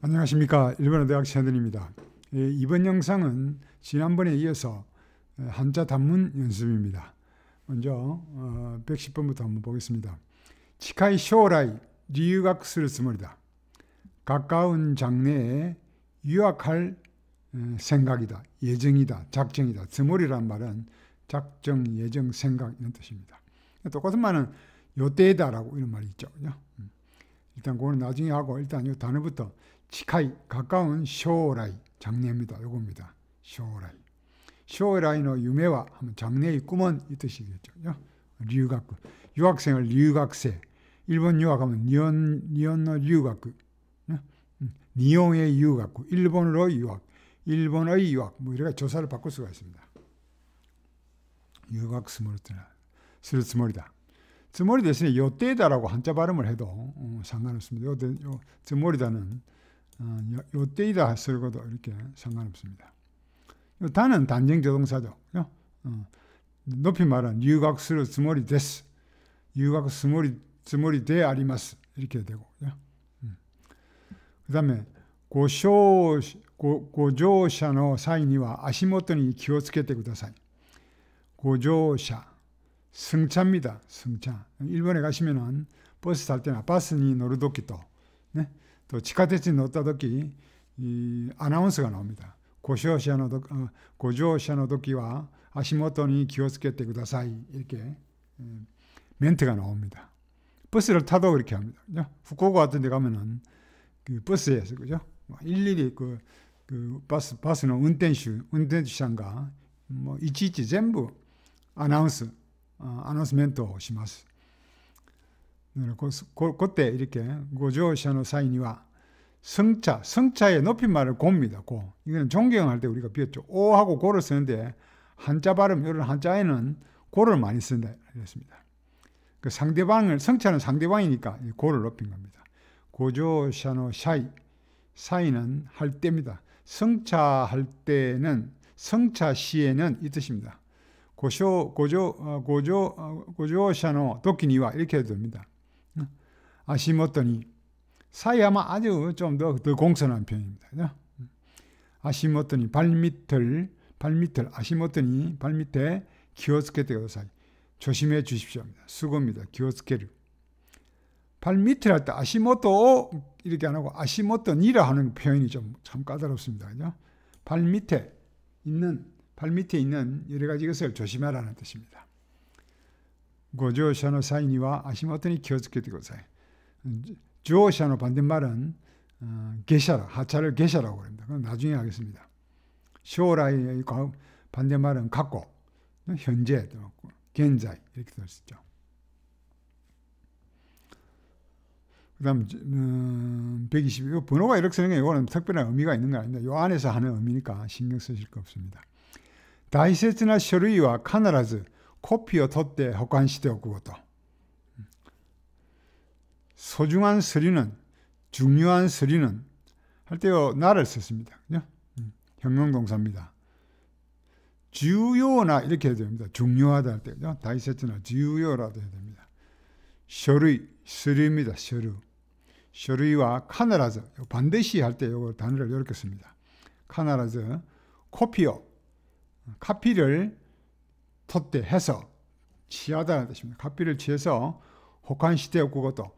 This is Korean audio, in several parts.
안녕하십니까 일본어대학 최현입니다 예, 이번 영상은 지난번에 이어서 어, 한자 단문 연습입니다. 먼저 110번부터 어, 한번 보겠습니다. 치카이 쇼라이 유학 스스몰이다 가까운 장래에 유학할 어, 생각이다. 예정이다. 작정이다. 스몰이란 말은 작정, 예정, 생각 이런 뜻입니다. 똑같은 말은 요때다라고 이런 말이 있죠. 음. 일단 그거는 나중에 하고 일단 이 단어부터 近い가까운将来 장래입니다. 요겁니다. 将来.将来の夢は 장래의 꿈은 이 뜻이겠죠. 유학 유학생을 유학생 일본 유학하면 니온 니온의 유학 니온의 유학 일본으로 유학 일본의 유학 뭐 이렇게 조사를 바꿀 수가 있습니다. 유학 스몰트나 쓸 스몰이다. 스몰이 대신에 요때다라고 한자 발음을 해도 어, 상관없습니다. 요, 요 스몰이다는 어, 요, 때이다 쓰고도 이렇게 상관없습니다. 요 단은 단정 조동사죠그 어, 높이 말한 유각스로 스몰이 데스. 유각 스몰이 스몰이 데 아리마스. 이렇게 되고. 그 음. 그다음에 고쇼 고조샤의 사이니와 아시모토니 기어つけてください. 고조샤 승차입니다. 승차. 일본에 가시면은 버스 탈 때나 버스니 노르도끼도 네? と地下鉄に乗った時アナウンスが伸びた故障者のご乗車の時は足元に気をつけてくださいいけ、メンテが나옵니다버스타도그렇게합니다그죠같은데가면은그버스에서그죠일일이그그バスの運転手運転手さんがいちいち全部アナウンスアナウンスメントをします 그때 이렇게 고조샤의 사인이와 성차, 성차의 높임말을 고입니다. 고. 이거는 존경할 때 우리가 비웠죠. 오하고 고를 쓰는데 한자 발음, 이런 한자에는 고를 많이 쓴다. 이랬습니다. 그 상대방을, 성차는 상대방이니까 고를 높인 겁니다. 고조샤노 샤이. 사이는 할 때입니다. 성차할 때는, 성차 시에는 이 뜻입니다. 고쇼, 고조, 어, 고조, 어, 고조샤노 도끼니와 이렇게 해도 됩니다. 아시모더니 사이야마 아주 좀더 더 공손한 편입니다. 아시모토니 발밑을 발밑을 아시모토니 발밑에 기오스케테가 사이 조심해 주십시오. 수고입니다. 기오스케를 발밑을 할 때 아시모토 이렇게 안 하고 아시모토니라 하는 표현이 좀 참 까다롭습니다. 그죠? 발밑에 있는 발밑에 있는 여러 가지 것을 조심하라는 뜻입니다. 고조 셔노사이니와 아시모토니 기오스케테가 사이 주어샤노 반대말은 어, 게샤라, 하차를 게샤라고 합니다. 그럼 나중에 하겠습니다. 쇼라의 반대말은 갖고, 현재 들어고 겐자이 이렇게 될수 있죠. 그 다음 음, 120, 번호가 이렇게 쓰는 게 이거는 특별한 의미가 있는 거 아닙니다. 요 안에서 하는 의미니까 신경 쓰실 거 없습니다. 다이세츠나 쇼루이와 카나라즈, 코피오 토떼 호관시되었고, 또 소중한 서류는 중요한 서류는 할 때요 나를 썼습니다. 그죠? 음, 형용동사입니다. 주요나 이렇게 해야 됩니다. 중요하다 할 때, 그 다이세트나 주요라도 해야 됩니다. 서류, 서류입니다. 서류. 서류와 카나라즈, 반드시 할 때요 단어를 이렇게 씁니다. 카나라즈, 코피어, 카피를 토대 해서 취하다는 뜻입니다. 카피를 취해서 혹한 시대였고 그것도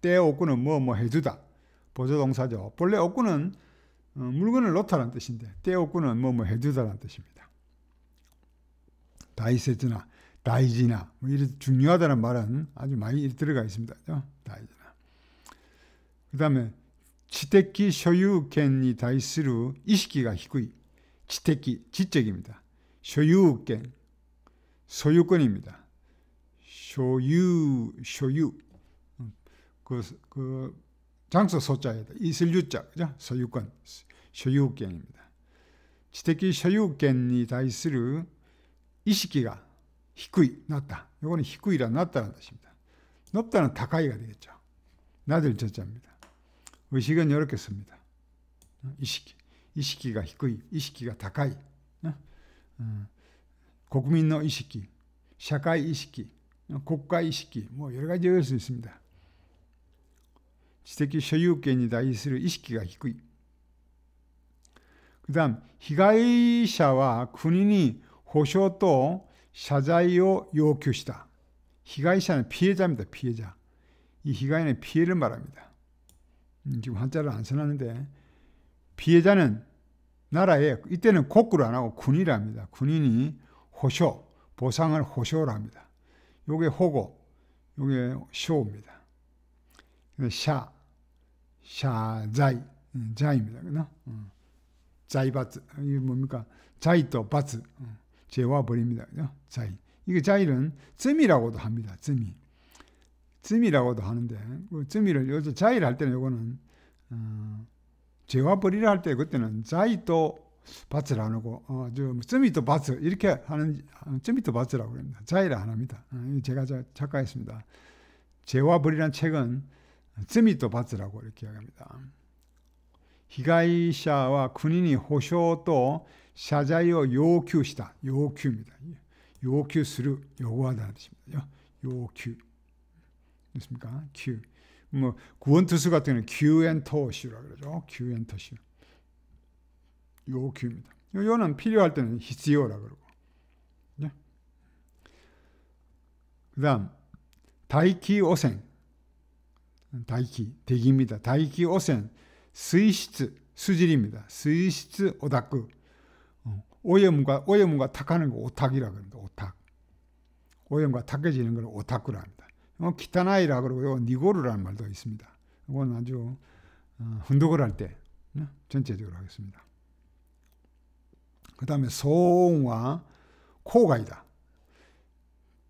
때 옥구는 뭐뭐 뭐 해주다. 보조동사죠. 본래 옥구는 어, 물건을 놓다라는 뜻인데 때 옥구는 뭐뭐 뭐 해주다라는 뜻입니다. 다이세트나 다이지나 뭐 이런 중요하다는 말은 아주 많이 들어가 있습니다. 다이지나. 그 다음에 지택기 소유권이 다이스루 이식기가 희구이 지택기 지적입니다. 소유권 소유권입니다. 소유 소유 그, 그 장소 소자에다 이슬유자 그죠? 소유권 소유권입니다. 지택기 소유권이 다이스 이식기가 히쿠이 낮다. 요거는 히쿠이라 낮다는 뜻입니다. 높다는 다카이가 되겠죠. 낮을 저자입니다. 의식은 이렇게 씁니다. 이식기 이식기가 히쿠이 이식기가 다카이 국민의 어? 어. 이식기 샤카이 식기 국가 어, 이식기 뭐 여러 가지 외수 있습니다. 知的所有権に対する意識が低い。그 다음被害者は国に保障と謝罪を要求した。 피해자는 피해자입니다. 피해자. 이희가자는 피해를 말합니다. 음, 지금 한자를 안 써놨는데 피해자는 나라에 이때는 거꾸로 안 하고 군이라 합니다. 군인이 호쇼 보상을 호쇼를 합니다. 요게 호고 요게 쇼입니다. 샤 샤자이, 음, 자입니다 그나? 음. 자이바츠. 이게 뭡니까? 자이 또 바츠. 제와 음, 버립니다. 그죠? 자이. 이거 자이는 쯤이라고도 합니다. 쯤이. 쯤이라고도 하는데, 쯤이를, 그 여기서 자이할 때는 요거는, 어, 제와 버리라 할때 그때는 자이 또 바츠를 하고, 쯤이 또 바츠. 이렇게 하는, 쯤이 또 바츠라고 합니다. 자이를 안 합니다. 어, 제가 작가했습니다. 제와 버리란 책은 罪と罰らこれ極めた。被害者は国に補償と謝罪を要求した。要求みたいに。要求する。用語はだしよ。要求。ですみか求。もう、구원투수같은경우는救援投手라그러죠救援投手요구입니다요는필요할때는히스요라그러고네그다음다이키오생 다이키, 대기입니다. 다이키 오센, 스이시츠, 입니다 스이시츠 오다크. 어, 오염과, 오염과 탁하는 거 오탁이라 그럽니다. 오탁. 오염과 탁해지는 걸 오탁구라 합니다. 어, 기타 말도 있습니다. 이건 아 흔독을 할때 전체적으로 하겠습니다. 그 다음에 소음과 코가이다.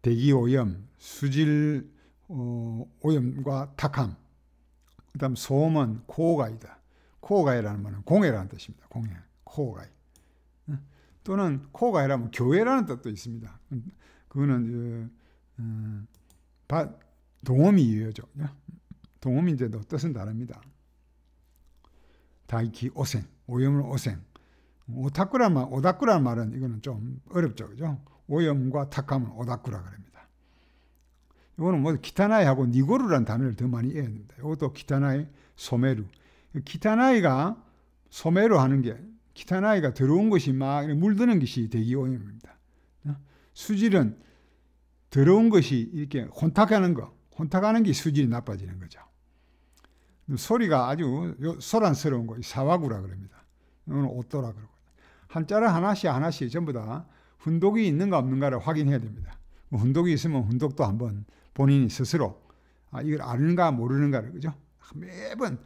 대기오염, 수질 어, 오염과 탁함, 그 다음 소음은 코어가이다. 코어가이라는 말은 공해라는 뜻입니다. 공해, 코어가이. 또는 코어가이라면 교회라는 뜻도 있습니다. 그거는 어, 음, 동음이 이어 동음인데도 뜻은 다릅니다. 다이키 오생, 오염을 오생. 오타쿠란 말, 오다쿠란 말은 이거는 좀 어렵죠. 그죠? 오염과 탁함은 오다쿠라 그럽니다. 이거는 뭐 기타나이하고 니고루라는 단어를 더 많이 해야 됩니다. 이것도 기타나이, 소메루. 기타나이가 소메루 하는 게 기타나이가 더러운 것이 막 물드는 것이 대기 오염입니다. 어? 수질은 더러운 것이 이렇게 혼탁하는 거, 혼탁하는 게 수질이 나빠지는 거죠. 소리가 아주 소란스러운 거, 사와구라 그럽니다. 이거는 오또라 그러고. 한자를 하나씩 하나씩 전부 다 훈독이 있는가 없는가를 확인해야 됩니다. 뭐 훈독이 있으면 훈독도 한번 본인이 스스로 아, 이걸 아는가 모르는가를 그죠? 매번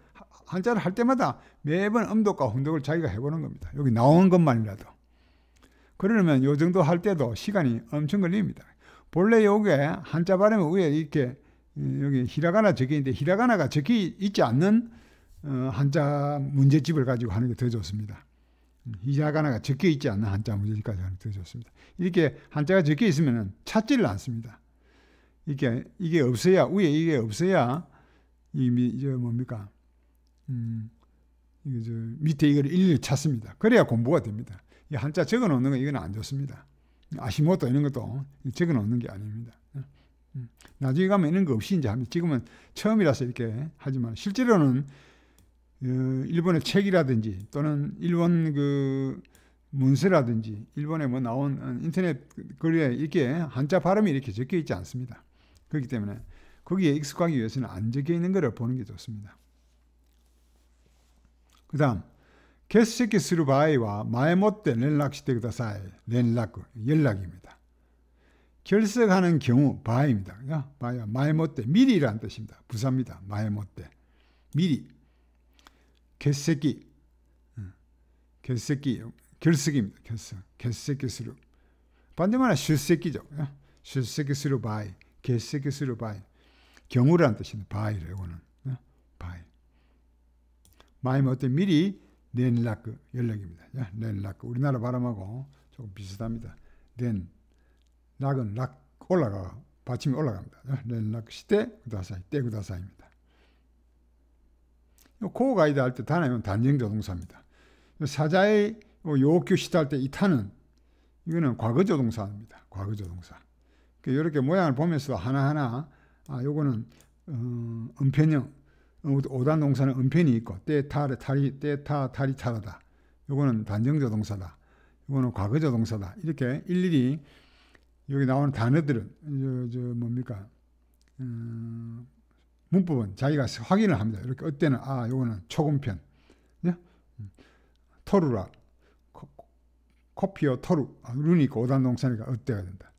한자를 할 때마다 매번 음독과 혼독을 자기가 해보는 겁니다. 여기 나온 것만이라도. 그러면 요 정도 할 때도 시간이 엄청 걸립니다. 본래 요게 한자 발음 위에 이렇게 여기 히라가나 적혀 있는데 히라가나가 적혀 있지 않는 어, 한자 문제집을 가지고 하는 게 더 좋습니다. 히라가나가 적혀 있지 않는 한자 문제집까지 하는 게 더 좋습니다. 이렇게 한자가 적혀 있으면 찾지를 않습니다. 이게 이게 없어야 위에 이게 없어야 이게 이제 뭡니까? 음, 이게 저 밑에 이걸 일일 찾습니다. 그래야 공부가 됩니다. 이 한자 적어 놓는 거 이건 안 좋습니다. 아시모토 이런 것도 적어 놓는 게 아닙니다. 예? 음, 나중에 가면 이런 거 없이 이제 합니 지금은 처음이라서 이렇게 하지만 실제로는 어, 일본의 책이라든지 또는 일본 그 문서라든지 일본에 뭐 나온 어, 인터넷 글에 이렇게 한자 발음이 이렇게 적혀 있지 않습니다. 그렇기 때문에 거기에 익숙하기 위해서는 안 적혀 있는 것을 보는 게 좋습니다. 그 다음 계속시키 스루바이와 마에못대 연락시대 그다사이 연락 연락입니다. 결석하는 경우 바입니다. 바야 마에못대 미리라는 뜻입니다. 부사입니다. 마에못대 미리 개새끼 개새끼 결석입니다. 결석 개새끼 스루 반대말은 쉴새끼죠. 쉴새끼 스루바이 개세기스로 바이. 경우라는 뜻이네. 바이래, 이거는. 어? 바이. 마임 어떤 미리 넨라크 연락입니다. 야, 넨라크. 우리나라 발음하고 조금 비슷합니다. 넨. 락은 락 올라가. 받침이 올라갑니다. 넨라크 시대 구다사이. 때 구다사입니다. 코가이드할때 단어는 단정적 동사입니다. 사자의 요교 시다 할때 이 타는 이거는 과거조 동사입니다. 과거조 동사. 그 이렇게 모양을 보면서 하나하나 아 요거는 어, 은편형 어, 오단 동사는 은편이 있고 때타 탈이 때타 탈이 차르다 요거는 단정조 동사다 요거는 과거조 동사다 이렇게 일일이 여기 나오는 단어들은 저, 저 뭡니까 음, 문법은 자기가 확인을 합니다 이렇게 어때는 아 요거는 초음편 예? 음. 토루라 코, 코피어 토루 아, 루니까 오단 동사니까 어때가 된다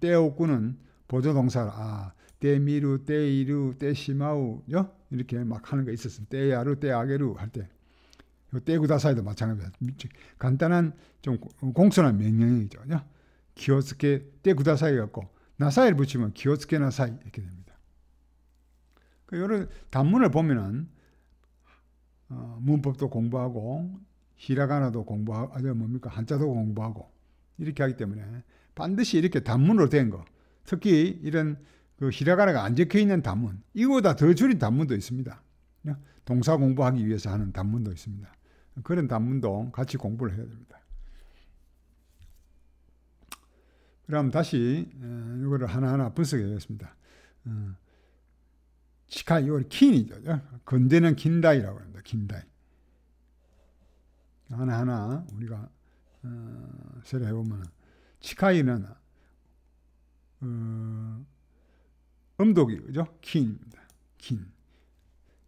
떼오꾸는 보조동사를아 떼미루 떼이루 떼시마우요 이렇게 막 하는 거 있었어요. 떼야루 떼아게루 할 때. 떼구다사이도마찬가지야 간단한 좀 공손한 명령이죠. 기어스케 떼구다사이 갖고 나사이를 붙이면 기어스케 나사이 이렇게 됩니다. 그 이런 단문을 보면은 어, 문법도 공부하고 히라가나도 공부하고 아니 뭡니까 한자도 공부하고 이렇게 하기 때문에 반드시 이렇게 단문으로 된 거. 특히 이런 그 히라가나가 안 적혀 있는 단문. 이거보다 더 줄인 단문도 있습니다. 어? 동사 공부하기 위해서 하는 단문도 있습니다. 그런 단문도 같이 공부를 해야 됩니다. 그럼 다시 어, 이거를 하나하나 분석해보겠습니다. 어, 치카 이 킨이죠. 건대는 긴다이라고 합니다. 긴다이. 하나하나 우리가 세례해보면 치카이는 어, 음독이 그죠? 킨입니다. 킨.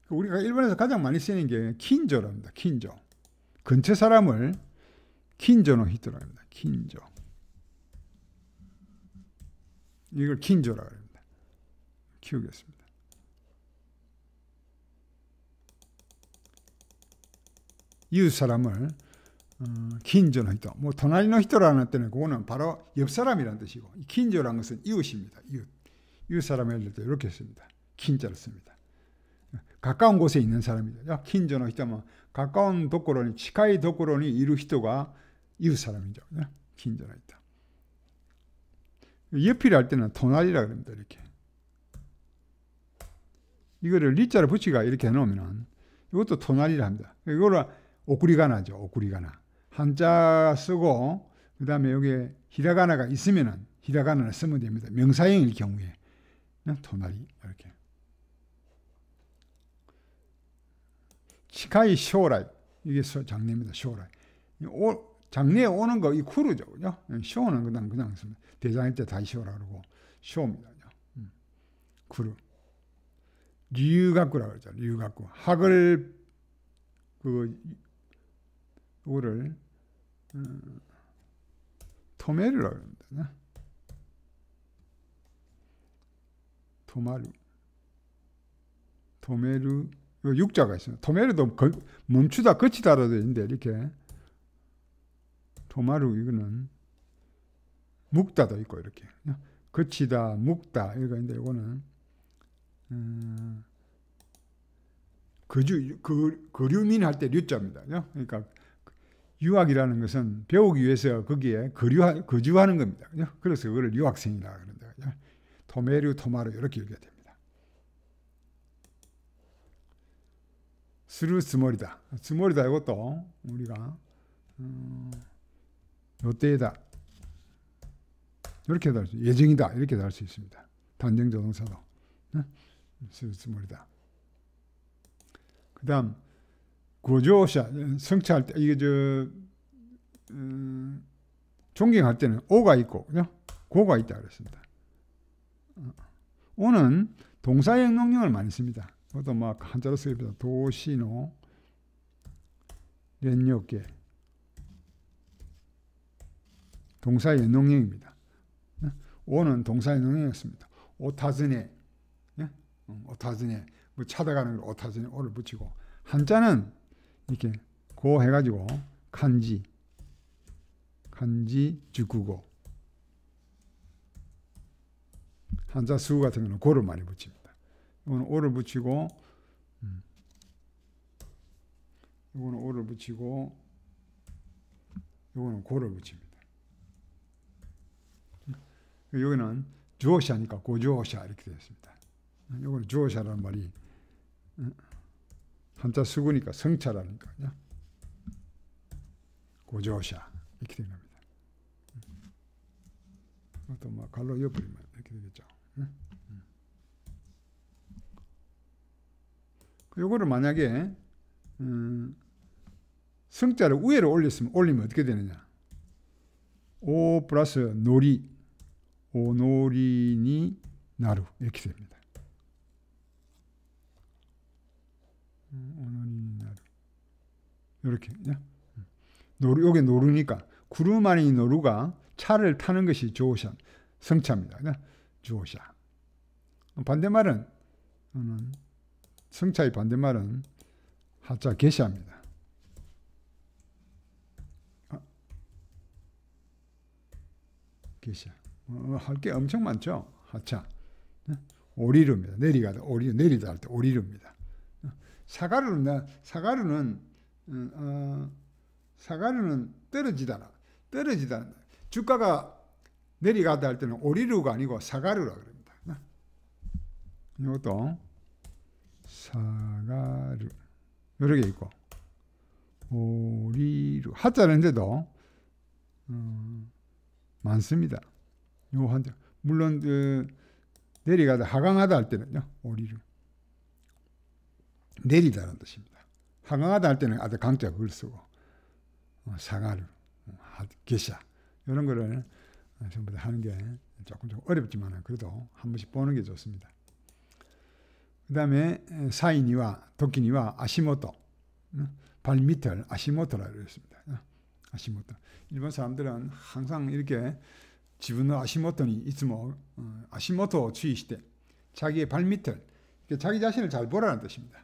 그 우리가 일본에서 가장 많이 쓰는 게 킨조랍니다. 킨조. 근처 사람을 킨조노 히토라 합니다. 킨조. 이걸 킨조라 합니다. 키우겠습니다. 이웃 사람을 어, 긴저近所뭐人もう隣히人라는 뜻은 그거는 바로 옆 사람이라는 뜻이고 긴저라는 것은 이웃입니다 이웃 이웃 사람을 때 이렇게 씁니다 긴자를 씁니다 가까운 곳에 있는 사람이죠 야 긴조의 히토면 뭐, 가까운 도코로니 치카이 도코로니 이루 히토가 이웃 사람이죠 긴조의 히토 옆이라 할 때는 도나리라 그럽니다 이렇게 이거를 리자를 붙이가 이렇게 해놓으면 이것도 도나리라 합니다 이거를 오쿠리가나죠 오쿠리가나 한자 쓰고 그 다음에 여기에 히라가나가 있으면은 히라가나를 쓰면 됩니다. 명사형일 경우에 토나리 이렇게 치카이 쇼라이 이게 장례입니다. 쇼라이 오, 장례에 오는 거이 쿠르죠, 그죠? 예, 쇼는 그냥 그냥 씁니다. 대장일 때 다이쇼라 그러고 쇼입니다. 음. 쿠르 류가꾸라 그러죠. 류가꾸 학을 그 요거를 음, 토메르라고 합니다. 네? 토마루. 토메르, 육자가 있어요. 토메르도 멈추다, 거치다라도 있는데, 이렇게. 토마루, 이거는 묵다도 있고, 이렇게. 네? 거치다, 묵다, 이거 있는데, 이거는, 음, 어, 거주, 거, 그, 거류민 할 때 류자입니다. 네? 그러니까 유학이라는 것은 배우기 위해서 거기에 거류하, 거주하는 겁니다. 그래서 그걸 유학생이라 그런다. 그 토메류 토마루 이렇게 읽어 됩니다. 스루 스몰이다. 스몰이다 이것도 우리가 음, 어, 요때이다. 이렇게 달수 예정이다 이렇게 달수 있습니다. 단정 조동사도 네? 스몰이다. 그다음 구조샷 성찰 때 이게 저 음, 존경할 때는 오가 있고 그냥 고가 있다 그랬습니다. 어. 오는 동사형 명령을 많이 씁니다. 그것도 막 한자로 쓰입니다. 도시노 연역계 동사의 연동형입니다. 오는 동사의 연동형이었습니다. 오타즈네 예? 어, 오타즈네 뭐 찾아가는 걸 오타즈네 오를 붙이고 한자는 이렇게 고 해가지고 간지간지주구고 한자 수 같은 경우는 고를 많이 붙입니다. 이거는 오를 붙이고 음. 이거는 오를 붙이고 이거는 고를 붙입니다. 여기는 주어샤니까 고주어샤 이렇게 되어 있습니다. 이거는 주어샤라는 말이 음. 한자 수구니까 성찰하니까 고조샤 이렇게 되는 겁니다. 음. 음. 또뭐 갈로 이어버리면 이렇게 되겠죠. 음. 요거를 만약에 음, 성자를 우에로 올렸으면 올리면 어떻게 되느냐? 오 플러스 놀이 오노리니 나루 이렇게 됩니다. 오늘이 날 이렇게 예? 노루 요게 노루니까 구름 아닌 노루가 차를 타는 것이 조샤 성차입니다. 조샤 예? 반대말은 성차의 반대말은 하자 개시합니다. 아. 개시 어, 어 할게 엄청 많죠. 하차. 예? 오리르니다 내리가 오리 내리다 할때오리르니다 사가루는 사가루는 어, 어 사가루는 떨어지다 떨어지다 주가가 내리가다 할 때는 오리루가 아니고 사가루라 그럽니다. 네. 이것도 사가루 여러 개 있고 오리루 하자는데도 음, 어, 많습니다. 요 한자 물론 그 어, 내리가다 하강하다 할 때는요 오리루 내리다는 뜻입니다. 상하다할 때는 아들 강자 그걸 쓰고 어, 상하를 어, 계샤 이런 거를 어, 전부 다 하는 게 조금 좀 어렵지만 그래도 한 번씩 보는 게 좋습니다. 그 다음에 사이와 도끼니와 아시모토 발 밑을 아시모토라 그랬습니다. 아시모토 일본 사람들은 항상 이렇게 지분의 아시모토니 있으면 아시모토 주의 시대 자기의 발 밑을 자기 자신을 잘 보라는 뜻입니다.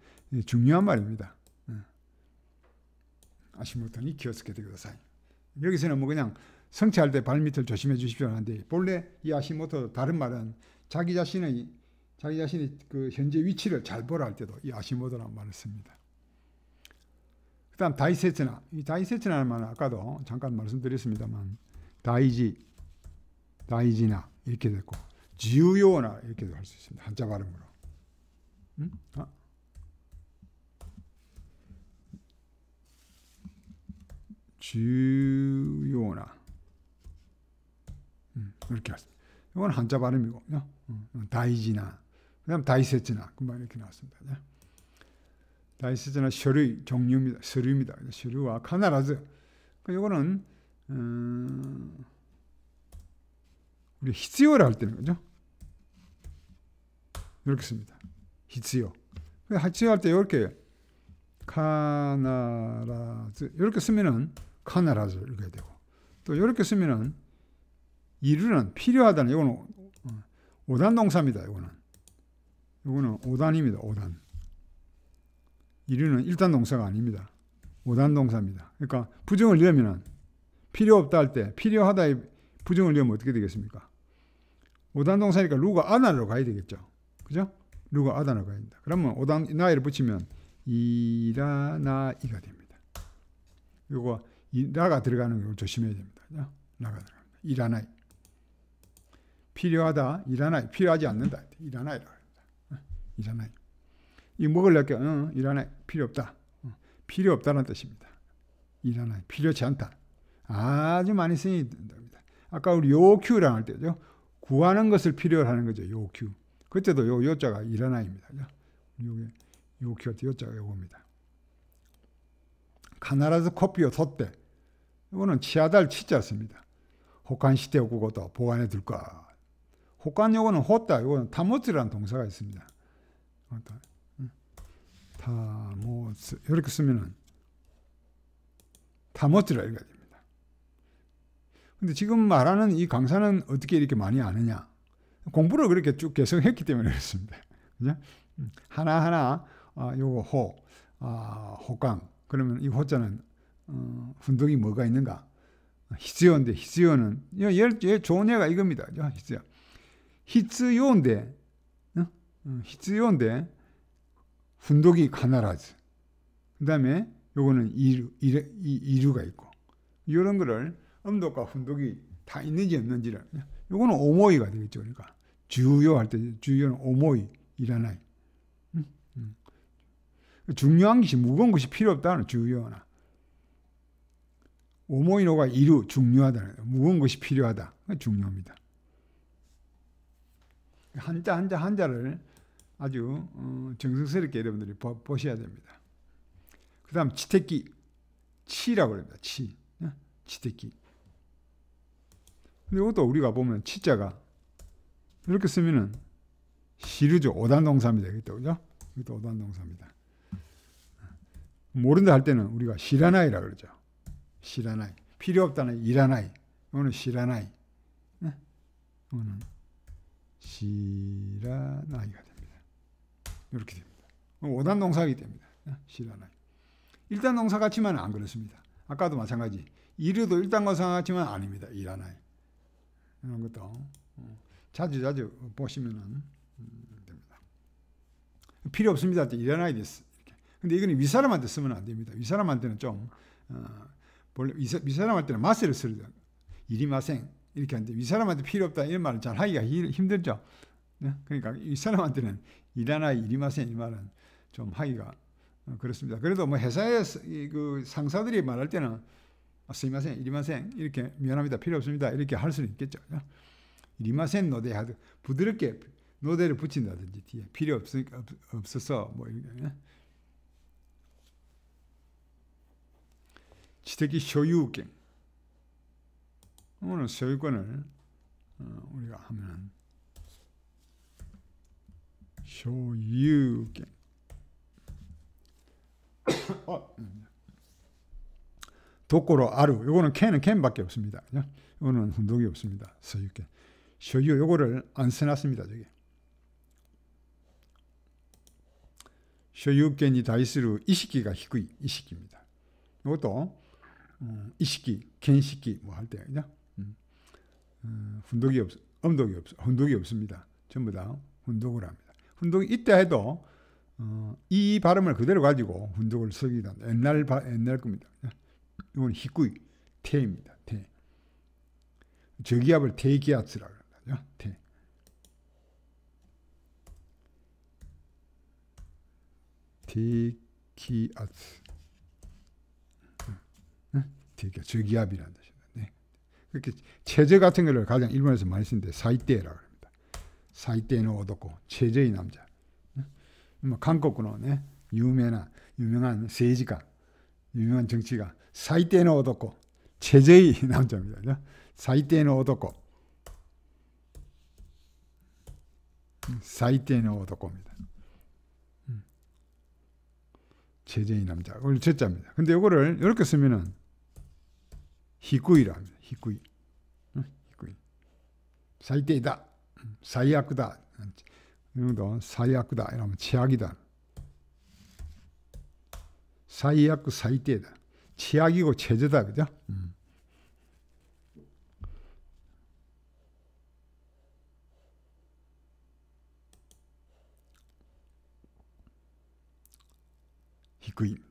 예, 중요한 말입니다. 아시모토니 기어스케테 그사이 여기서는 뭐 그냥 성찰 때 발밑을 조심해 주십시오 하는데 본래 이 아시모토 다른 말은 자기 자신의 자기 자신의 그 현재 위치를 잘 보라 할 때도 이아시모토라 말을 씁니다. 그다음 다이세츠나 이 다이세츠라는 말은 아까도 잠깐 말씀드렸습니다만 다이지 다이지나 이렇게 됐고 지우요나 이렇게도 할 수 있습니다 한자 발음으로. 응? 어? 주요나 음, 이렇게 왔습니다. 이건 한자 발음이고요. 음, 다이지나 그다음 다이세츠나 금방 이렇게 나왔습니다. 네. 다이세츠나 서류 종류입니다. 서류입니다. 서류와 카나라즈 그 이거는 음, 우리 히츠요를 할 때는 거죠. 이렇게 씁니다. 히츠요. 히츠요 할때 이렇게 카나라즈 이렇게 쓰면은 카나라를 읽어야 되고 또 이렇게 쓰면은 이르는 필요하다는 이거는 오단 동사입니다. 이거는 이거는 오단입니다. 오단 이르는 일단 동사가 아닙니다. 오단 동사입니다. 그러니까 부정을 넣으면 필요 없다 할 때 필요하다에 부정을 넣으면 어떻게 되겠습니까? 오단 동사니까 루가 아나로 가야 되겠죠. 그죠? 루가 아다나로 가야 된다. 그러면 오단 나이를 붙이면 이라나이가 됩니다. 요거 이 나가 들어가는 걸 조심해야 됩니다. 나가 들어갑니다. 일하나이. 필요하다. 일하나이. 필요하지 않는다. 일하나이라고 합니다. 일하나이. 이 먹으려니까 일하나이. 필요 없다. 필요 없다는 뜻입니다. 일하나이. 필요치 않다. 아주 많이 쓰니 됩니다. 아까 우리 요큐랑 할 때죠. 구하는 것을 필요로 하는 거죠. 요큐. 그때도 요 요자가 일하나입니다. 요게 요큐 요자가 요겁니다. 必ずコピーを取って 이거는 치아달 치자습니다. 혹한시대 오고고 보관해 둘까. 혹한 요거는 호다 요거는 타모트라는 동사가 있습니다. 음. 타모트 이렇게 쓰면은 타모트라 이렇게 됩니다. 근데 지금 말하는 이 강사는 어떻게 이렇게 많이 아느냐? 공부를 그렇게 쭉 계속했기 때문에 그렇습니다. 그죠? 음. 하나하나 아, 요거 호, 아, 호강 그러면 이 호자는 어, 훈독이 뭐가 있는가? 히츠요인데 히츠요는 얘 좋은 애가 이겁니다. 히츠요. 히츠요인데 어? 어, 히츠요인데 훈독이 가나라즈. 그다음에 요거는 이루, 이루 가 있고 이런 거를 음독과 훈독이 다 있는지 없는지를 요거는 오모이가 되겠죠. 그러니까 주요 할때 주요는 오모이 이라나이. 음? 음. 중요한 것이 무거운 것이 필요 없다는 주요나. 오모이노가 이루 중요하다. 무거운 것이 필요하다. 중요합니다. 한자 한자 한자를 아주 어, 정성스럽게 여러분들이 보, 셔야 됩니다. 그 다음 치태끼 치라고 합니다. 치 치태끼 예? 근데 이것도 우리가 보면 치자가 이렇게 쓰면은 시르죠. 오단동사입니다. 이것도 그죠? 이것도 오단동사입니다. 모른다 할 때는 우리가 시라나이라 그러죠. 知ら나이 필요 없다는 いらない. 오늘 知らない. 네? 오늘 知らない가 됩니다. 이렇게 됩니다. 오단 농사이기 때문에 네? 知らな 일단 농사 같지만 안 그렇습니다. 아까도 마찬가지. 이르도 일단 농사 같지만 아닙니다. いらない. 이런 것도 어, 자주 자주 보시면은 음, 됩니다. 필요 없습니다. 일어나야 됐어. 근데 이거는 윗사람한테 쓰면 안 됩니다. 윗사람한테는 좀 어, 원래 윗사람한테는 마세를 쓰잖 이리마생 이렇게 하는데 윗사람한테 필요 없다 이런 말을 잘 하기가 힘들죠. 네? 그러니까 윗사람한테는 일하나 이리마생 이 말은 좀 하기가 어, 그렇습니다. 그래도 뭐 회사의 그 상사들이 말할 때는 아, 스이마생 이리마생 이렇게 미안합니다 필요 없습니다 이렇게 할 수는 있겠죠. 네? 이리마생 노대 하듯 부드럽게 노대를 붙인다든지 뒤에 필요 없으니까 없, 없어서 뭐 이렇게. 네? 지득이 소유権. 오늘 소유권을 어, 우리가 하면 소유권. 어. 독고로 아루. 요거는 캔은 캔밖에 없습니다. 그거는 혼동이 없습니다. 소유권. 소유 요거를 안 써놨습니다. 저게. 소유권이 다이스루 이식기가 희귀 이식기입니다. 이것도 음, 이식기, 겐식기뭐 할때 그냥 음. 어, 훈독이 없, 엄독이 없, 훈독이 없습니다. 전부 다 훈독을 합니다. 훈독이 이때 해도 어, 이 발음을 그대로 가지고 훈독을 쓰기다 옛날 바, 옛날 겁니다. 이건 히꾸이 태입니다. 태. 저기압을 태기압스라고 합니다. 태. 테키아스 되게 저기압이라는 뜻입니다. 네. 그렇게 체제 같은 걸 가장 일본에서 많이 쓰는데 사이대라고 합니다. 사이대는 얻었고 체제의 남자. 뭐 한국군은 네, 유명한 유명한 세지가 유명한 정치가 사이대는 얻었고 체제의 남자입니다. 사이대는 얻었고 사이대는 얻었고입니다. 체제의 남자. 오늘 제자입니다. 근데 이거를 이렇게 쓰면은 低いら低い、ん、低い最低だ最悪だ最悪だ최악이다最悪最低だチアギをチェジ그죠음히쿠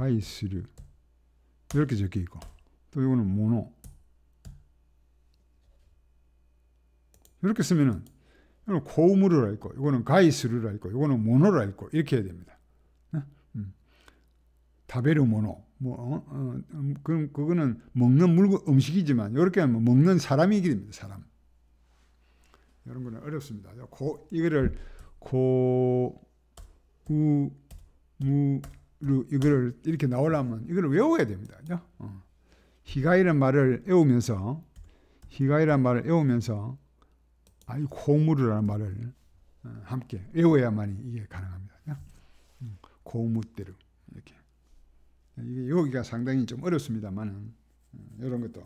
가이스류 이렇게 적혀 있고 또 이거는 모노 이렇게 쓰면은 이거는 고우물을 읽고 이거는 가이스를 읽고 이거는 모노를 읽고 이렇게 해야 됩니다. 네? 음. 다베르 모노 뭐 어, 어, 음, 그럼 그거는 먹는 물건 음식이지만 이렇게 하면 먹는 사람이 됩니다. 사람 이런 거는 어렵습니다. 고 이거를 고우무 이거를 이렇게 나오려면 이걸 외워야 됩니다. 어. 희가이란 말을 외우면서 희가이란 말을 외우면서 아이 고무르라는 말을 어, 함께 외워야만이 이게 가능합니다. 음, 고무대로 이렇게 이게 여기가 상당히 좀 어렵습니다만은 음, 이런 것도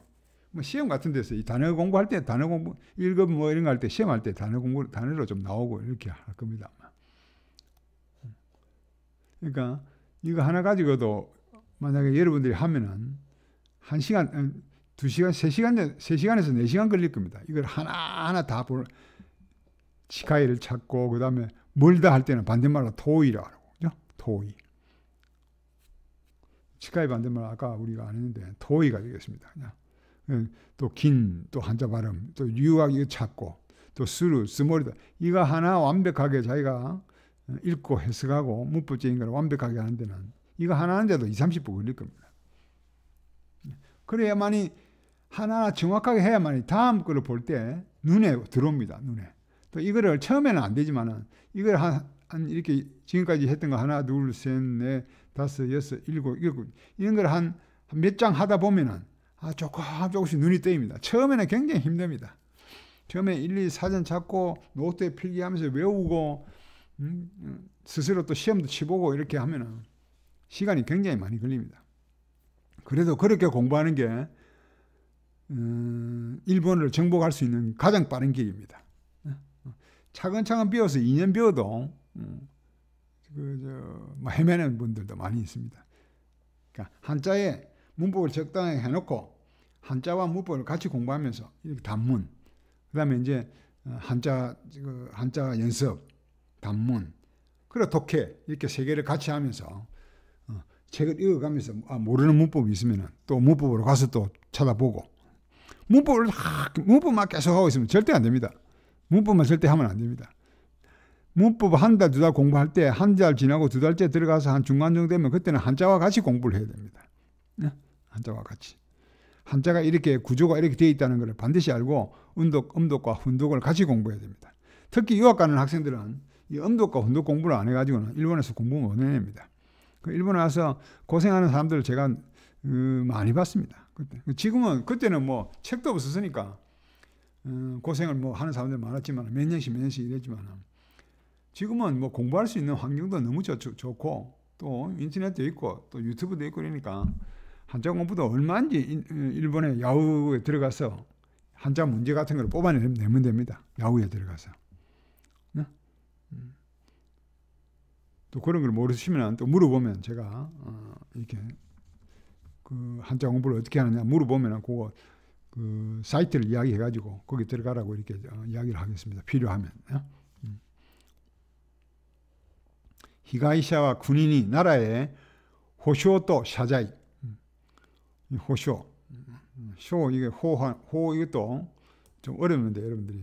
뭐 시험 같은 데서 이 단어 공부할 때 단어 공부 일급 뭐 이런 거 할 때 시험할 때 단어 공부 단어로 좀 나오고 이렇게 할 겁니다. 음. 그러니까 이거 하나 가지고도 만약에 여러분들이 하면은 한 시간, 어, 두 시간, 세 시간, 세 시간에서 네 시간 걸릴 겁니다. 이걸 하나하나 다 보는, 치카이를 찾고, 그 다음에 멀다 할 때는 반대말로 토이라고 하죠 토이. 치카이 반대말 아까 우리가 안 했는데, 토이가 되겠습니다. 그냥. 예, 또 긴, 또 한자 발음, 또 유학 이거 찾고, 또 스루, 스몰이다. 이거 하나 완벽하게 자기가 읽고 해석하고 문법적인 걸 완벽하게 하는 데는 이거 하나 하는데도 20, 30분 걸릴 겁니다. 그래야만이 하나 정확하게 해야만이 다음 거를 볼때 눈에 들어옵니다. 눈에. 또 이거를 처음에는 안되지만 이걸 한, 한 이렇게 지금까지 했던 거 하나, 둘, 셋, 넷, 다섯, 여섯, 일곱, 일곱 이런 걸 한 몇 장 하다 보면은 아 조금 조금씩 눈이 뜨입니다. 처음에는 굉장히 힘듭니다. 처음에 일일이 전 찾고 노트에 필기하면서 외우고 음? 어, 스스로 또 시험도 치보고 이렇게 하면은 시간이 굉장히 많이 걸립니다. 그래도 그렇게 공부하는 게 어, 일본을 정복할 수 있는 가장 빠른 길입니다. 어? 차근차근 배워서 2년 배워도 그 뭐 헤매는 분들도 많이 있습니다. 그러니까 한자에 문법을 적당히 해놓고 한자와 문법을 같이 공부하면서 이렇게 단문, 그다음에 이제 한자 그 한자 연습 단문 그리고 독해 이렇게 세 개를 같이 하면서 어, 책을 읽어가면서 아, 모르는 문법이 있으면 또 문법으로 가서 또 찾아보고 문법을 하, 문법만 계속 하고 있으면 절대 안 됩니다. 문법만 절대 하면 안 됩니다. 문법 한 달, 두 달 공부할 때 한 달 지나고 두 달째 들어가서 한 중간 정도 되면 그때는 한자와 같이 공부를 해야 됩니다. 네? 한자와 같이. 한자가 이렇게 구조가 이렇게 되어 있다는 것을 반드시 알고 음독 음독과 훈독을 같이 공부해야 됩니다. 특히 유학 가는 학생들은 이 음독과 혼독 공부를 안 해가지고는 일본에서 공부 못 해냅니다. 그 일본 와서 고생하는 사람들을 제가 어, 많이 봤습니다. 그때. 지금은 그때는 뭐 책도 없었으니까 어, 고생을 뭐 하는 사람들 많았지만 몇 년씩 몇 년씩 이랬지만 지금은 뭐 공부할 수 있는 환경도 너무 좋, 좋고 또 인터넷도 있고 또 유튜브도 있고 그러니까 한자 공부도 얼마인지 어, 일본에 야후에 들어가서 한자 문제 같은 걸 뽑아내면 됩니다. 야후에 들어가서. 네? 음. 또 그런 걸 모르시면 또 물어보면 제가 어 이렇게 그 한자 공부를 어떻게 하느냐 물어보면 그거 그 사이트를 이야기해가지고 거기 들어가라고 이렇게 어 이야기를 하겠습니다. 필요하면. 어? 음. 가이샤와 군인이 나라에 호쇼또 샤자이 음. 호쇼 음. 쇼 이게 호호 이것도 좀 어렵는데 여러분들이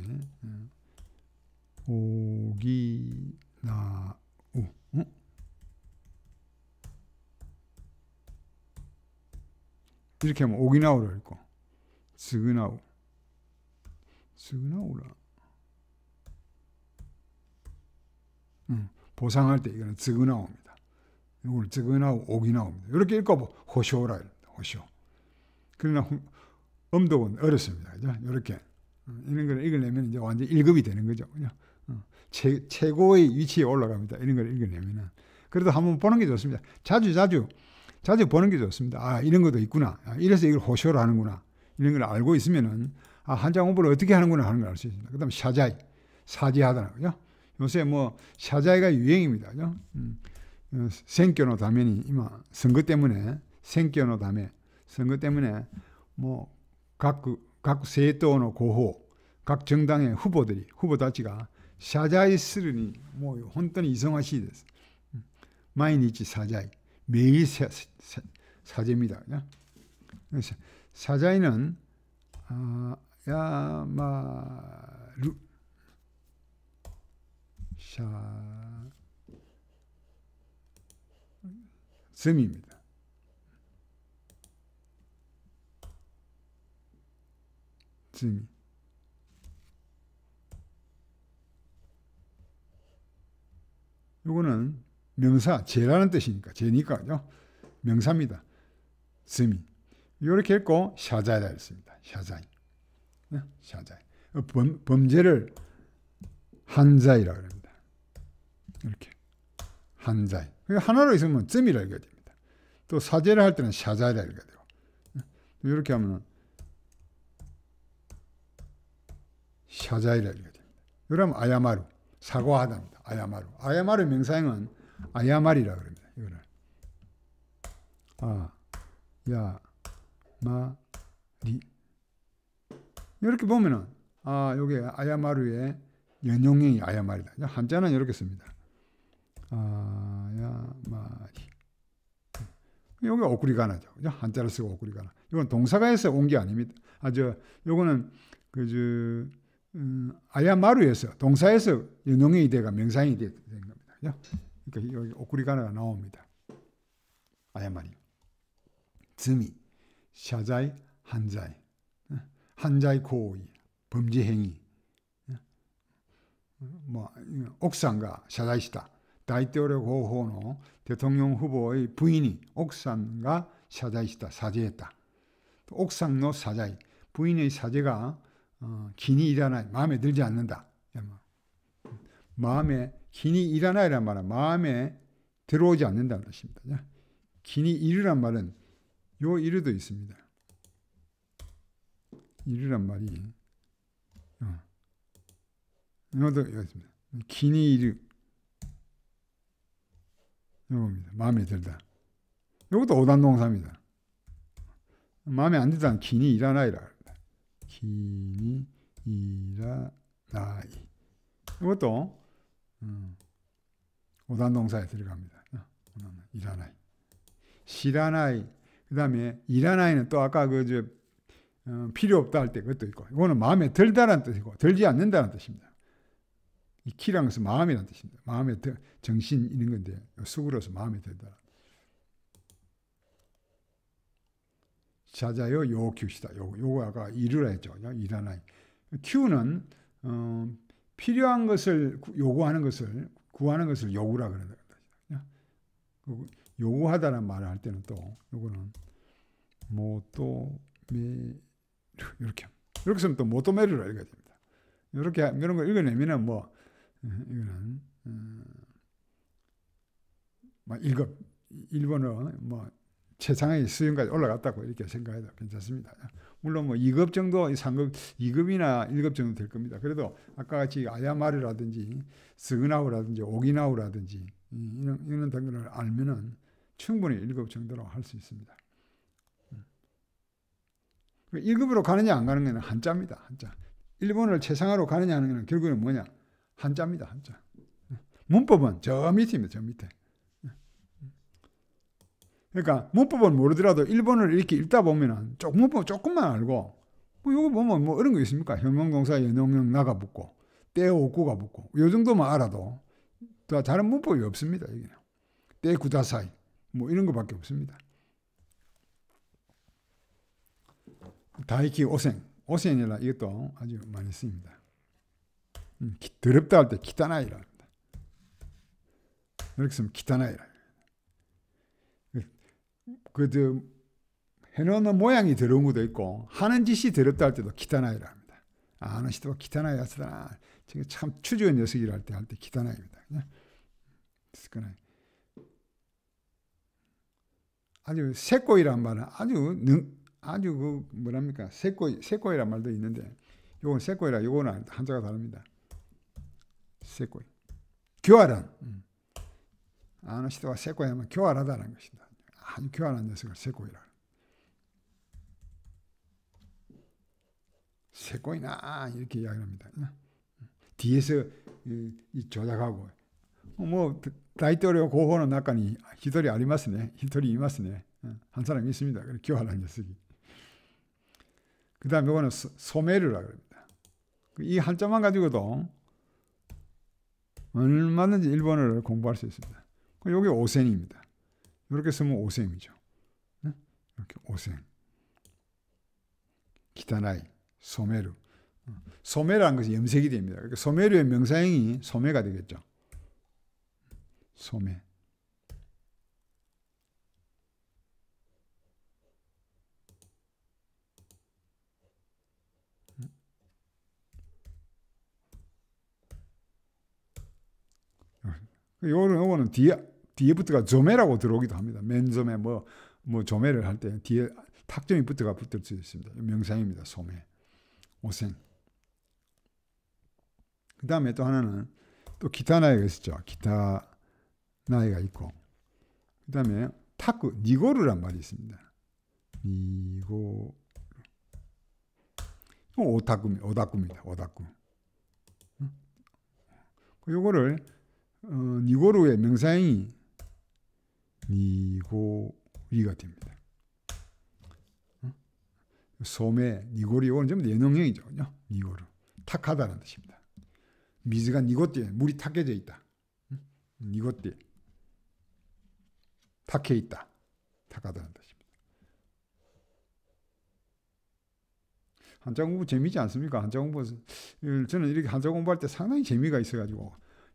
오기나우 응? 이렇게 하면 오기나우를 읽고 스그나우 스그나우라 응. 보상할 때 이거는 스그나우입니다. 이걸 스그나우 오기나우입니다. 이렇게 읽고 호쇼라 입니 호쇼 그러나 음독은 어렵습니다. 그죠? 이렇게 이런 걸 읽으려면 이제 완전 1급이 되는 거죠. 그냥 최, 최고의 위치에 올라갑니다. 이런 걸 읽어내면은. 그래도 한번 보는 게 좋습니다. 자주 자주 자주 보는 게 좋습니다. 아 이런 것도 있구나. 아, 이래서 이걸 호쇼를 하는구나. 이런 걸 알고 있으면은 아 한자 공부를 어떻게 하는구나 하는 걸 알 수 있습니다. 그다음 에 샤자이 사지하다 라고 요새 요뭐 샤자이가 유행입니다. 그죠? 음, 어, 생겨노 다면이 이마 선거 때문에 생겨노 다면 선거 때문에 뭐각각세토노 그, 고호 각 정당의 후보들이 후보 다치가 謝罪するにもう本当に忙しいです。毎日謝罪。メイシャス、サジミダーな。謝罪なんあやまる。謝罪みたいな。罪。 이거는 명사, 제라는 뜻이니까, 제니까죠. 명사입니다. 스미. 요렇게 읽고 샤자이라 했습니다. 샤자이. 네? 샤자이. 어, 범, 범죄를 한자이라 그럽니다. 이렇게. 한자이. 하나로 있으면 쯤이라 읽어야 됩니다. 또 사제를 할 때는 샤자이라 읽어야 되고. 이렇게 네? 하면 샤자이라 읽어야 됩니다. 그럼 아야마루, 사과하답니다. 아야마루. 아야마루 명사형은 아야마리라 그럽니다. 이거를. 아, 야, 마, 리. 이렇게 보면은, 아, 요게 아야마루의 연용형이 아야마리다. 한자는 이렇게 씁니다. 아야마리. 요게 오구리가나죠. 한자를 쓰고 오구리가나. 이건 동사가에서 온 게 아닙니다. 아, 저, 요거는, 그, 저, 음, 아야마루에서 동사에서 연용의 이대가 명상이 되는 겁니다. 그러니까 여기 오쿠리가나가 나옵니다. 아야마리. 즈미, 샤자이, 한자이, 어? 한자이 고의, 범죄 행위, 어? 뭐 옥상과 샤자이시다. 대통령 고호노 대통령 후보의 부인이 옥상과 샤자이시다 사죄했다. 옥상노 사자이 부인의 사죄가 어, 긴이 일하나 마음에 들지 않는다. 마음에 긴이 일어나이란 말은 마음에 들어오지 않는다는 뜻입니다. 긴이 일란 말은 요 일에도 있습니다. 일이란 말이 어, 이것도 있습니다. 긴이 일이 겁니다 마음에 들다. 요것도 오단동사입니다. 마음에 안 들다는 긴이 일어나이라. 기니 일어나이 이것도 음, 어, 오단 동사에 들어갑니다. 어, 일어나이 시라나이 그 다음에 일하나이는 또 아까 그저 어, 필요 없다 할 때 그것도 있고 이거는 마음에 들다라는 뜻이고 들지 않는다는 뜻입니다. 이 키라는 것은 마음이라는 뜻입니다. 마음에 정신 있는 건데 수그로서 마음에 들다. 자자요 요큐시다. 요, 요가 이르래죠. 이라나. 큐는 어, 필요한 것을 요구하는 것을 구하는 것을 요구라 그런다. 그 요구하다는 말을 할 때는 또 요거는 모토메 이렇게 이렇게 쓰면 또 모토메르라 읽어집니다. 이렇게 이런 거 읽어내면은 뭐 이거는 음, 읽어 일본어 뭐 최상의 수준까지 올라갔다고 이렇게 생각해도 괜찮습니다. 물론 뭐 2급 정도, 3급, 2급이나 1급 정도 될 겁니다. 그래도 아까 같이 아야마르라든지 스그나우라든지 오기나우라든지 이런, 이런 단어를 알면은 충분히 1급 정도로 할 수 있습니다. 1급으로 음. 그러니까 가느냐 안 가느냐는 한자입니다. 한자. 일본을 최상화로 가느냐 하는 건 결국은 뭐냐? 한자입니다. 한자. 문법은 저 밑입니다. 저 밑에. 그러니까 문법은 모르더라도 일본어를 이렇게 읽다 보면은 조금 문법 조금만 알고 뭐 요거 보면 뭐 이런 거 있습니까? 형용동사 연용형 나가 붙고 떼오구가 붙고 요 정도만 알아도 더 다른 문법이 없습니다. 이게 떼구다사이 뭐 이런 거밖에 없습니다. 다이키 오생 오센이라 이것도 아주 많이 씁니다. 음, 더럽다 할때 기타나이라 이렇게 쓰면 기타나이라 그저 해놓는 모양이 더러운 것도 있고 하는 짓이 더럽다 할 때도 기타나이라 합니다. 아는 시도 기타나이 하시더라. 지금 참 추주한 녀석이라 할때할때 기타나입니다. 그냥 아주 새꼬이란 말은 아주 능, 아주 그 뭐랍니까 새꼬이 새꼬이란 말도 있는데 요건 새꼬이라 요거는 한자가 다릅니다. 새꼬이 교활한 음. 아는 시도와 새꼬이 하면 교활하다는 것입니다. 아주 교활한 녀석을 새꼬이라. 새꼬이나 이렇게 이야기 합니다. 뒤에서 조작하고 어, 뭐 대통령 고호는 약간이 히토리 아리마스네 히토리 이마스네 한사람 있습니다. 그래 교한 녀석이. 그다음 이거는 소매르라 그럽니다. 그 이 한자만 가지고도 얼마든지 일본어를 공부할 수 있습니다. 여기 그 오센입니다. 이렇게 쓰면 오생이죠. 네? 이렇게 오생. 기타나이, 소메르. 어, 소메라는 것이 염색이 됩니다. 그러니까 소메르의 명사형이 소메가 되겠죠. 소메. 음. 어, 요런 요거는 뒤에 뒤에 붙어가 조매라고 들어오기도 합니다. 맨조매 뭐, 뭐 조매를 할 때 뒤에 탁점이 붙어가 붙을 수 있습니다. 명상입니다. 소매. 오생. 그 다음에 또 하나는 또 기타 나이가 있었죠. 기타 나이가 있고. 그 다음에 타쿠, 니고르란 말이 있습니다. 니고 오타쿠, 오다쿠입니다. 오다쿠. 요거를 어, 니고르의 명사형이 니고리가 됩니다. 소매 니고리 이건 전 예능형이죠. 니고르 탁하다는 뜻입니다. 미즈가 니고띠 물이 탁해져 있다. 니고띠 탁해 있다. 탁하다는 뜻입니다. 한자 공부 재미지 않습니까? 한자 공부 저는 이렇게 한자 공부할 때 상당히 재미가 있어가지고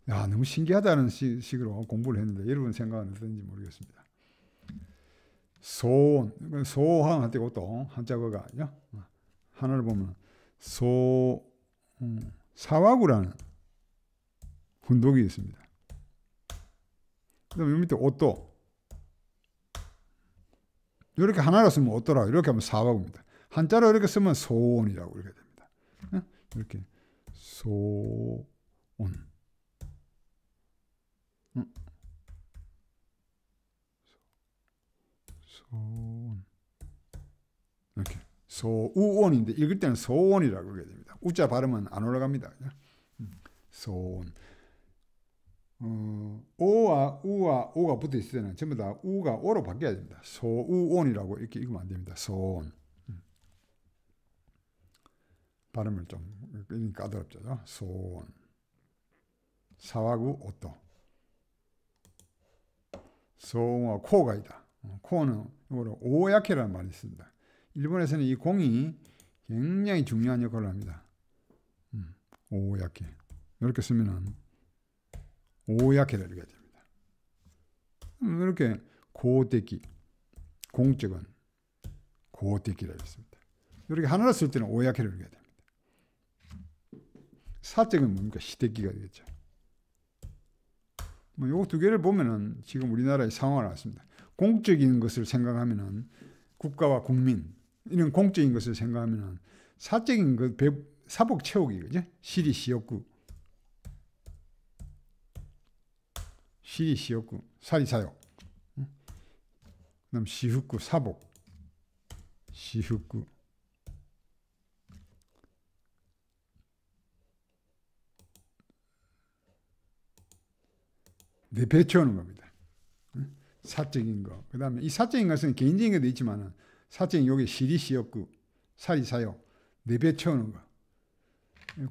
야, 너무 신기하다는 시, 식으로 공부를 했는데 여러분 생각은 어떤지 모르겠습니다. 소원, 소황 할 때고 또 한자어가 하나를 보면 소 음, 사화구라는 훈독이 있습니다. 그다음에 밑에 옷도 이렇게 하나로 쓰면 옷도라 이렇게 하면 사화구입니다. 한자로 이렇게 쓰면 소원이라고 이렇게 됩니다. 이렇게 소원. 소원 이렇게 소우원인데 읽을 때는 소원이라고 읽게 됩니다. 우자 발음은 안 올라갑니다. 음. 소원 어, 오와 우와 오가 붙어 있을 때는 전부 다 우가 오로 바뀌어야 됩니다. 소우온이라고 이렇게 읽으면 안 됩니다. 소온 음. 발음을 좀 까다롭죠. 소온 사와구 오토 소음어 코어가이다. 코어는 이거로 오야케라는 말이 있습니다. 일본에서는 이 공이 굉장히 중요한 역할을 합니다. 음, 오야케. 이렇게 쓰면은 오야케를 이렇게 됩니다. 음, 이렇게 고대기, 공적은 고대기라고 했습니다. 이렇게 하나로 쓸 때는 오야케를 이렇게 됩니다. 사적은 뭡니까? 시대기가 되겠죠. 뭐요두 개를 보면은 지금 우리나라의 상황을 알습니다. 공적인 것을 생각하면은 국가와 국민 이런 공적인 것을 생각하면은 사적인 것 배, 사복 채우기 그죠? 시리 시역구 시리 시역구 사리 사역 그다음 시흑구 사복 시흑구 내 배치하는 겁니다. 사적인 거. 그 다음에 이 사적인 것은 개인적인 것도 있지만 사적인 요게 시리시였고 사리사요 내배치하는 거.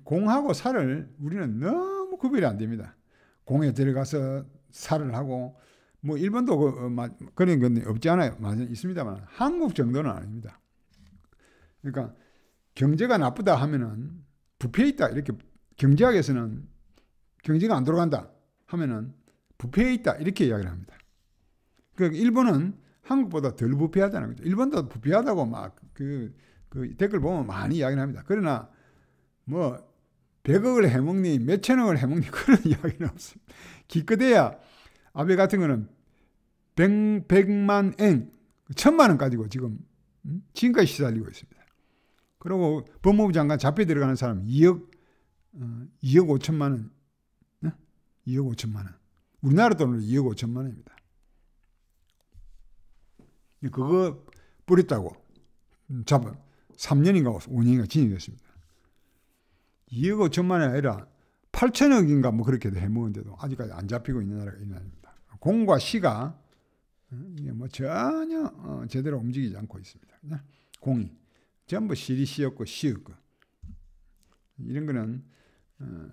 공하고 살을 우리는 너무 구별이 안 됩니다. 공에 들어가서 살을 하고 뭐 일본도 그, 어, 그런 건 없지 않아요. 많이 있습니다만 한국 정도는 아닙니다. 그러니까 경제가 나쁘다 하면은 부패 있다 이렇게 경제학에서는 경제가 안 돌아간다 하면은 부패해 있다 이렇게 이야기를 합니다. 그러니까 일본은 한국보다 덜 부패하다는 거죠. 일본도 부패하다고 막그 그 댓글 보면 많이 이야기를 합니다. 그러나 뭐 100억을 해먹니 몇 천억을 해먹니 그런 이야기는 없습니다. 기껏해야 아베 같은 거는 100, 100만 엔 천만 원 가지고 지금 음? 지금까지 시달리고 있습니다. 그리고 법무부 장관 잡혀 들어가는 사람 2억 2억 어, 5천만 원, 2억 어? 5천만 원. 우리나라 돈으로 2억 5천만 원입니다. 그거 뿌렸다고 잡아 3년인가 5년인가 진행됐습니다. 2억 5천만 원이 아니라 8천억인가 뭐그렇게 해먹은데도 아직까지 안 잡히고 있는 나라가 이나입니다 공과 시가 어, 뭐 전혀 어, 제대로 움직이지 않고 있습니다. 네? 공이 전부 시리 시였고 시였고 이런 거는 어,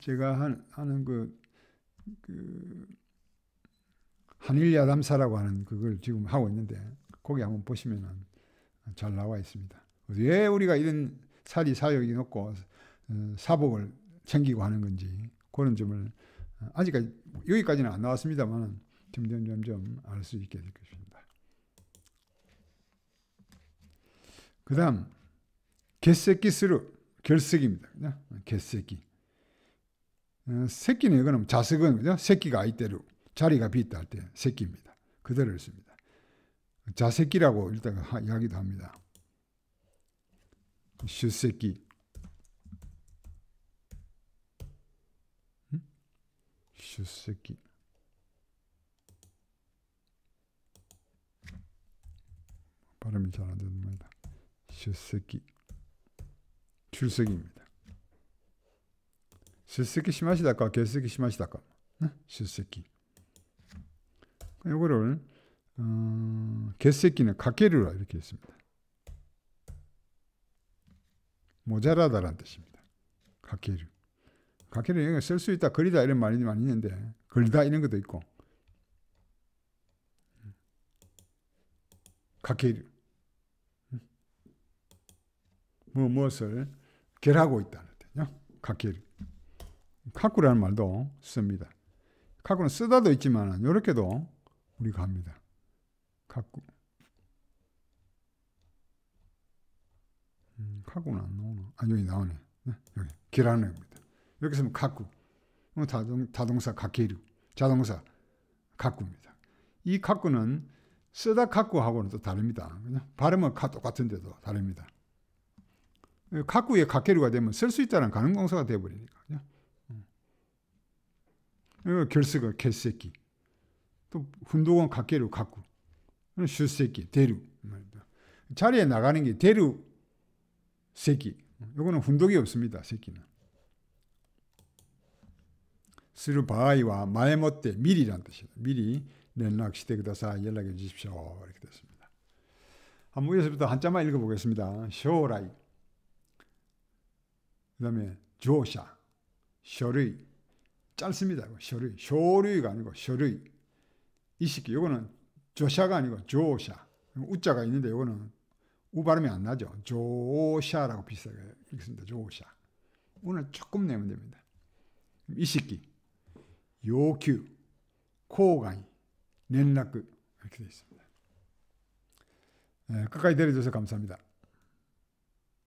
제가 하는 그그 한일 야담사라고 하는 그걸 지금 하고 있는데 거기 한번 보시면잘 나와 있습니다. 왜 우리가 이런 사리 사욕이 높고 어, 사복을 챙기고 하는 건지 그런 점을 아직까지 여기까지는 안 나왔습니다만 점점 점점 알 수 있게 될 것입니다. 그다음 개새끼 스루 결석입니다. 개새끼 어, 새끼는 이거는 자석은 그죠? 새끼가 아이때로 자리가 비있다 할때 새끼입니다. 그대로 씁니다. 자새끼라고 일단 하, 이야기도 합니다. 슛새끼 슛새끼 발음이 잘안 됩니다. 슛새끼 출석입니다. 出席しましたか欠席しましたか、ね、出席。 요거를 음, 개새끼는 가케르라 이렇게 했습니다. 모자라다라는 뜻입니다. 가케르. 가케르는 쓸 수 있다, 그리다 이런 말이 많이 있는데 글다 이런 것도 있고 가케르. 뭐, 무엇을 결하고 있다는 뜻이죠. 가케르. 카쿠라는 말도 씁니다. 카쿠는 쓰다도 있지만 이렇게도 우리가 합니다. 카쿠. 음, 카쿠는 안 나오나? 아 여기 나오네. 네? 여기 기라는 겁니다. 여기 쓰면 카쿠. 자동, 자동사 카케루. 자동사 카쿠입니다. 이 카쿠는 쓰다 카쿠하고는 또 다릅니다. 그냥 발음은 카 똑같은데도 다릅니다. 카쿠에 카케루가 되면 쓸 수 있다는 가능동사가 되어버리니까. 그냥. 결석아 개새끼. 또 훈도건 각계로 갖고 슛새끼 대류. 자리에 나가는 게 대류 새끼. 요거는 훈독이 없습니다. 새끼는. 스르바이와 마에못대 미리란 뜻이다. 미리 연락시대 그다사 연락해 주십시오. 이렇게 됐습니다. 한 번 여기서부터 한자만 읽어보겠습니다. 쇼라이 그 다음에 조샤 쇼르이 짧습니다. 쇼류. 쇼류가 아니고 쇼류. 이 새끼 요거는 조샤가 아니고 조샤. 우자가 있는데 요거는 우 발음이 안 나죠. 조샤라고 비슷하게 읽습니다. 조샤. 오늘 조금 내면 됩니다. 이 새끼. 요큐. 코가이. 낸락 이렇게 되어 있습니다. 네, 끝까지 내려줘서 감사합니다.